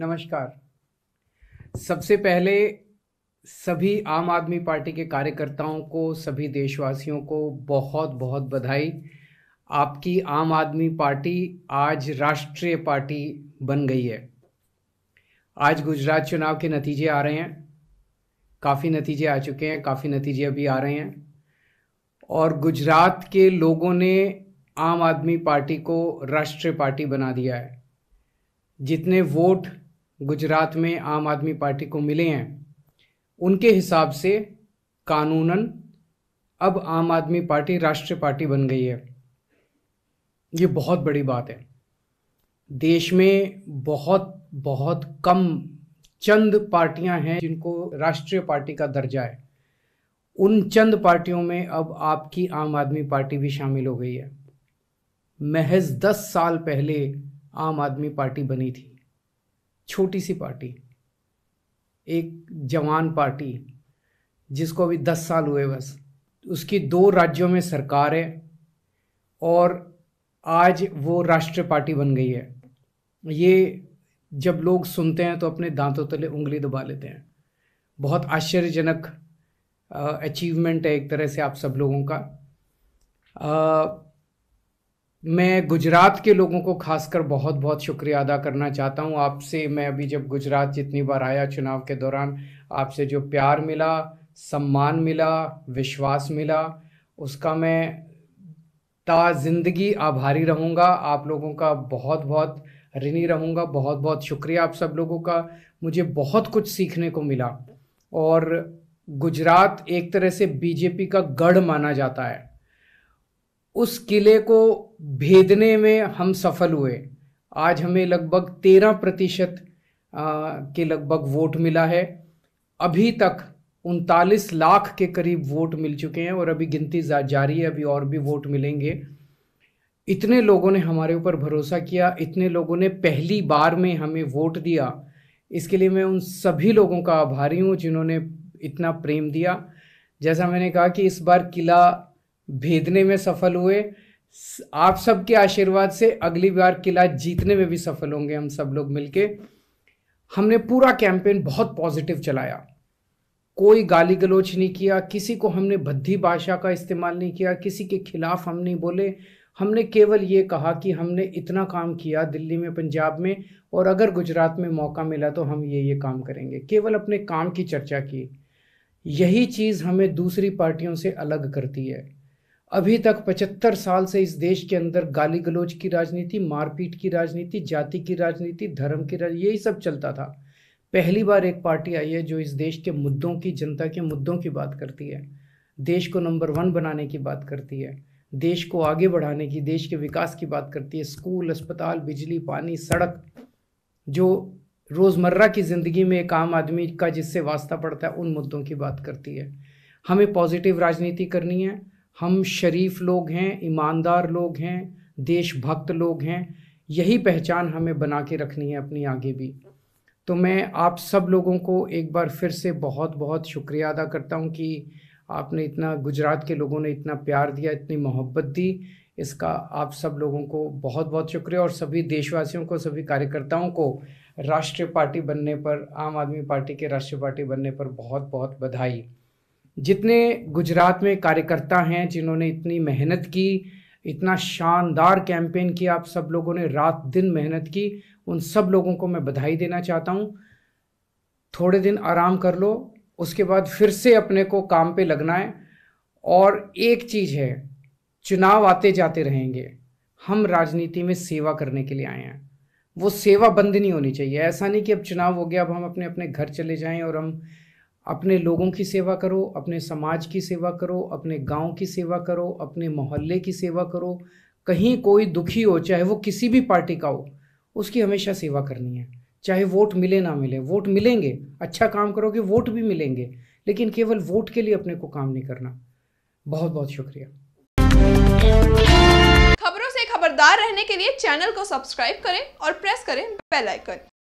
नमस्कार सबसे पहले सभी आम आदमी पार्टी के कार्यकर्ताओं को सभी देशवासियों को बहुत बहुत बधाई आपकी आम आदमी पार्टी आज राष्ट्रीय पार्टी बन गई है आज गुजरात चुनाव के नतीजे आ रहे हैं काफ़ी नतीजे आ चुके हैं काफ़ी नतीजे अभी आ रहे हैं और गुजरात के लोगों ने आम आदमी पार्टी को राष्ट्रीय पार्टी बना दिया है जितने वोट गुजरात में आम आदमी पार्टी को मिले हैं उनके हिसाब से कानूनन अब आम आदमी पार्टी राष्ट्रीय पार्टी बन गई है ये बहुत बड़ी बात है देश में बहुत बहुत कम चंद पार्टियां हैं जिनको राष्ट्रीय पार्टी का दर्जा है उन चंद पार्टियों में अब आपकी आम आदमी पार्टी भी शामिल हो गई है महज दस साल पहले आम आदमी पार्टी बनी थी छोटी सी पार्टी एक जवान पार्टी जिसको अभी दस साल हुए बस उसकी दो राज्यों में सरकार है और आज वो राष्ट्रीय पार्टी बन गई है ये जब लोग सुनते हैं तो अपने दांतों तले उंगली दबा लेते हैं बहुत आश्चर्यजनक अचीवमेंट है एक तरह से आप सब लोगों का मैं गुजरात के लोगों को खासकर बहुत बहुत शुक्रिया अदा करना चाहता हूँ आपसे मैं अभी जब गुजरात जितनी बार आया चुनाव के दौरान आपसे जो प्यार मिला सम्मान मिला विश्वास मिला उसका मैं ता ज़िंदगी आभारी रहूँगा आप लोगों का बहुत बहुत ऋणी रहूँगा बहुत बहुत शुक्रिया आप सब लोगों का मुझे बहुत कुछ सीखने को मिला और गुजरात एक तरह से बीजेपी का गढ़ माना जाता है उस किले को भेदने में हम सफल हुए आज हमें लगभग तेरह प्रतिशत के लगभग वोट मिला है अभी तक उनतालीस लाख के करीब वोट मिल चुके हैं और अभी गिनती जारी है अभी और भी वोट मिलेंगे इतने लोगों ने हमारे ऊपर भरोसा किया इतने लोगों ने पहली बार में हमें वोट दिया इसके लिए मैं उन सभी लोगों का आभारी हूँ जिन्होंने इतना प्रेम दिया जैसा मैंने कहा कि इस बार किला भेदने में सफल हुए आप सबके आशीर्वाद से अगली बार किला जीतने में भी सफल होंगे हम सब लोग मिलके हमने पूरा कैंपेन बहुत पॉजिटिव चलाया कोई गाली गलोच नहीं किया किसी को हमने भद्दी भाषा का इस्तेमाल नहीं किया किसी के खिलाफ हम नहीं बोले हमने केवल ये कहा कि हमने इतना काम किया दिल्ली में पंजाब में और अगर गुजरात में मौका मिला तो हम ये ये काम करेंगे केवल अपने काम की चर्चा की यही चीज़ हमें दूसरी पार्टियों से अलग करती है अभी तक 75 साल से इस देश के अंदर गाली गलोच की राजनीति मारपीट की राजनीति जाति की राजनीति धर्म की राजनीति यही सब चलता था पहली बार एक पार्टी आई है जो इस देश के मुद्दों की जनता के मुद्दों की बात करती है देश को नंबर वन बनाने की बात करती है देश को आगे बढ़ाने की देश के विकास की बात करती है स्कूल अस्पताल बिजली पानी सड़क जो रोज़मर्रा की ज़िंदगी में एक आम आदमी का जिससे वास्ता पड़ता है उन मुद्दों की बात करती है हमें पॉजिटिव राजनीति करनी है हम शरीफ लोग हैं ईमानदार लोग हैं देशभक्त लोग हैं यही पहचान हमें बना के रखनी है अपनी आगे भी तो मैं आप सब लोगों को एक बार फिर से बहुत बहुत शुक्रिया अदा करता हूँ कि आपने इतना गुजरात के लोगों ने इतना प्यार दिया इतनी मोहब्बत दी इसका आप सब लोगों को बहुत बहुत शुक्रिया और सभी देशवासियों को सभी कार्यकर्ताओं को राष्ट्रीय पार्टी बनने पर आम आदमी पार्टी के राष्ट्रीय पार्टी बनने पर बहुत बहुत बधाई जितने गुजरात में कार्यकर्ता हैं जिन्होंने इतनी मेहनत की इतना शानदार कैंपेन किया आप सब लोगों ने रात दिन मेहनत की उन सब लोगों को मैं बधाई देना चाहता हूँ थोड़े दिन आराम कर लो उसके बाद फिर से अपने को काम पे लगना है और एक चीज़ है चुनाव आते जाते रहेंगे हम राजनीति में सेवा करने के लिए आए हैं वो सेवा बंद नहीं होनी चाहिए ऐसा नहीं कि अब चुनाव हो गया अब हम अपने अपने घर चले जाएं और हम अपने लोगों की सेवा करो अपने समाज की सेवा करो अपने गांव की सेवा करो अपने मोहल्ले की सेवा करो कहीं कोई दुखी हो चाहे वो किसी भी पार्टी का हो उसकी हमेशा सेवा करनी है चाहे वोट मिले ना मिले वोट मिलेंगे अच्छा काम करोगे वोट भी मिलेंगे लेकिन केवल वोट के लिए अपने को काम नहीं करना बहुत बहुत शुक्रिया खबरों से खबरदार रहने के लिए चैनल को सब्सक्राइब करें और प्रेस करें बेल आइकन